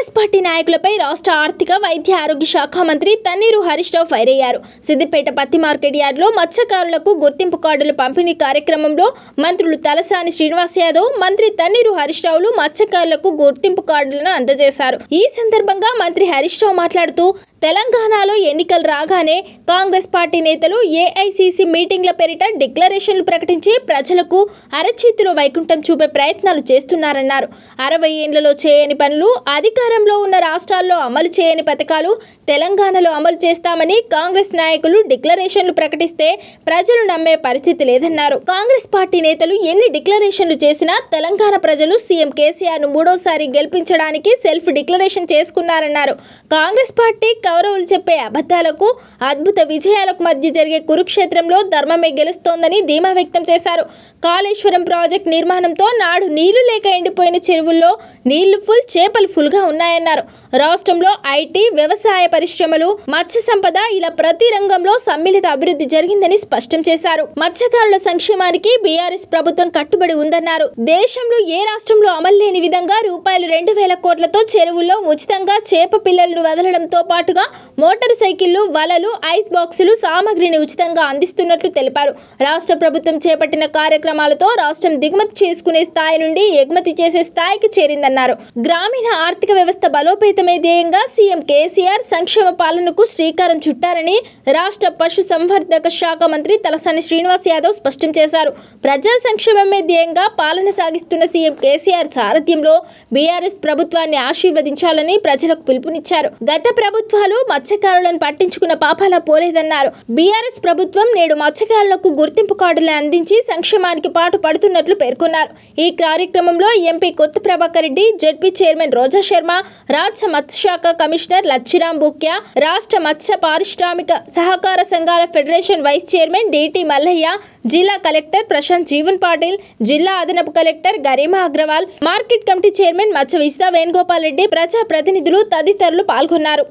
Congress party నాయకులపై రాష్ట్ర ఆర్థిక వైద్య ఆరోగ్య శాఖ మంత్రి తన్నీరు హరీష్ రావు ఫైర్ అయ్యారు సిద్దిపేట పత్తి మార్కెట్ యార్డులో మత్స్యకారులకు గుర్తింపు కార్డులు పంపిణీ కార్యక్రమంలో మంత్రులు తలసాని శ్రీనివాస్ యాదవ్ మంత్రి తన్నీరు హరీష్ రావులు మత్స్యకారులకు గుర్తింపు కార్డులను అందజేశారు ఈ సందర్భంగా మంత్రి హరీష్ రావు మాట్లాడుతూ తెలంగాణలో ఎన్నికలు రాగానే కాంగ్రెస్ పార్టీ నేతలు ఏఐసీసీ మీటింగ్ల పేరిట డిక్లరేషన్లు ప్రకటించి ప్రజలకు అరచేతిలో వైకుంఠం చూపే ప్రయత్నాలు చేస్తున్నారన్నారు అరవై ఏళ్లలో చేయని పనులు అధికారంలో ఉన్న రాష్ట్రాల్లో అమలు చేయని పథకాలు తెలంగాణలో అమలు చేస్తామని కాంగ్రెస్ నాయకులు డిక్లరేషన్లు ప్రకటిస్తే ప్రజలు నమ్మే పరిస్థితి లేదన్నారు కాంగ్రెస్ పార్టీ నేతలు ఎన్ని డిక్లరేషన్లు చేసినా తెలంగాణ ప్రజలు సీఎం కేసీఆర్ను మూడోసారి గెలిపించడానికి సెల్ఫ్ డిక్లరేషన్ చేసుకున్నారన్నారు కాంగ్రెస్ పార్టీ కౌరవులు చెప్పే అబద్ధాలకు అద్భుత విజయాలకు మధ్య జరిగే కురుక్షేత్రంలో ధర్మమే గెలుస్తోందని ధీమా వ్యక్తం చేశారు కాళేశ్వరం ప్రాజెక్ట్ నిర్మాణంతో నాడు నీళ్లు లేక ఎండిపోయిన చెరువుల్లో నీళ్లు ఫుల్ చేపలు ఫుల్గా ఉన్నాయన్నారు రాష్ట్రంలో ఐటీ వ్యవసాయ పరిశ్రమలు మత్స్య సంపద ఇలా ప్రతి రంగంలో సమ్మిళిత అభివృద్ధి జరిగిందని స్పష్టం చేశారు మత్స్యకారుల సంక్షేమానికి బీఆర్ఎస్ ప్రభుత్వం కట్టుబడి ఉందన్నారు దేశంలో ఏ రాష్ట్రంలో అమలు లేని విధంగా రూపాయలు రెండు వేల కోట్లతో చెరువుల్లో ఉచితంగా చేప పిల్లలను వదలడంతో పాటుగా భాగంగా మోటార్ సైకిళ్లు వలలు ఐస్ బాక్సులు సామగ్రిని ఉచితంగా అందిస్తున్నట్లు తెలిపారు రాష్ట్ర ప్రభుత్వం చేపట్టిన కార్యక్రమాలతో రాష్ట్రం దిగుమతి చేసుకునే స్థాయి నుండి ఎగుమతి చేసే స్థాయికి చేరిందన్నారు గ్రామీణ ఆర్థిక వ్యవస్థ బలోపేతమే ధ్యేయంగా సీఎం కేసీఆర్ సంక్షేమ పాలనకు శ్రీకారం చుట్టారని రాష్ట్ర పశు సంవర్ధక శాఖ మంత్రి తలసాని శ్రీనివాస్ యాదవ్ స్పష్టం చేశారు ప్రజా సంక్షేమమే ధ్యేయంగా పాలన సాగిస్తున్న సీఎం కేసీఆర్ సారథ్యంలో బీఆర్ఎస్ ప్రభుత్వాన్ని ఆశీర్వదించాలని ప్రజలకు పిలుపునిచ్చారు గత ప్రభుత్వాలు అధికారులు మత్స్యకారులను పట్టించుకున్న పాపాల పోలేదన్నారు బీఆర్ఎస్ ప్రభుత్వం నేడు మత్స్యకారులకు గుర్తింపు కార్డులను అందించి సంక్షేమానికి పాటు పడుతున్నట్లు పేర్కొన్నారు ఈ కార్యక్రమంలో MP Kotha Prabhakar Reddy ZP chairman Roja Sharma రాష్ట్ర మత్స్యశాఖ కమిషనర్ లచ్చిరాం బుక్య రాష్ట్ర మత్స్య పారిశ్రామిక సహకార సంఘాల federation vice chairman DT Mallaiah జిల్లా కలెక్టర్ ప్రశాంత్ జీవన్ పాటిల్ జిల్లా అదనపు collector Garima Agarwal market committee chairman మత్స్య విస్తా వేణుగోపాల్ రెడ్డి ప్రజా ప్రతినిధులు తదితరులు పాల్గొన్నారు